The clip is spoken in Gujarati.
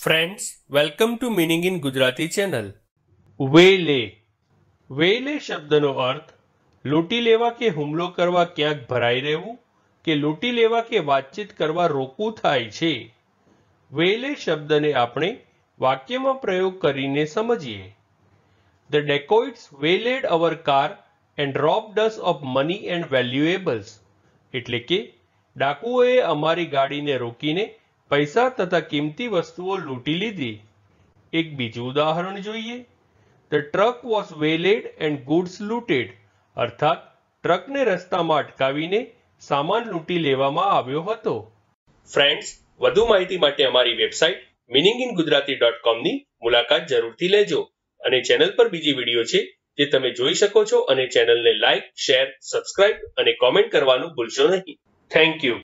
friends welcome to meaning in Gujarati channel લે વે લે શબ્દનો અર્થ લૂંટી લેવા કે હુમલો કરવા ક્યાંક ભરાઈ રહેવું કે લૂંટી લેવા કે વાતચીત કરવા રોકવું થાય છે વે લે શબ્દને આપણે વાક્યમાં પ્રયોગ કરીને સમજીએ the dacoits waylaid our car and ડ્રોપ us of money and valuables એટલે કે ડાકુઓએ અમારી ગાડીને રોકીને પૈસા તથા કિંમતી વસ્તુઓ લૂંટી લીધી એક બીજું ઉદાહરણ જોઈએ the truck was waylaid and goods looted અર્થાત ટ્રકને રસ્તામાં અટકાવીને સામાન લૂંટી લેવામાં આવ્યો હતો ફ્રેન્ડ્સ વધુ માહિતી માટે અમારી website meaning in Gujarati dot કોમની મુલાકાત જરૂરથી લેજો અને ચેનલ પર બીજી વિડીયો છે જે તમે જોઈ શકો છો અને ચેનલને લાઇક શેર સબસ્ક્રાઇબ અને કોમેન્ટ કરવાનું ભૂલશો નહીં થેન્ક યુ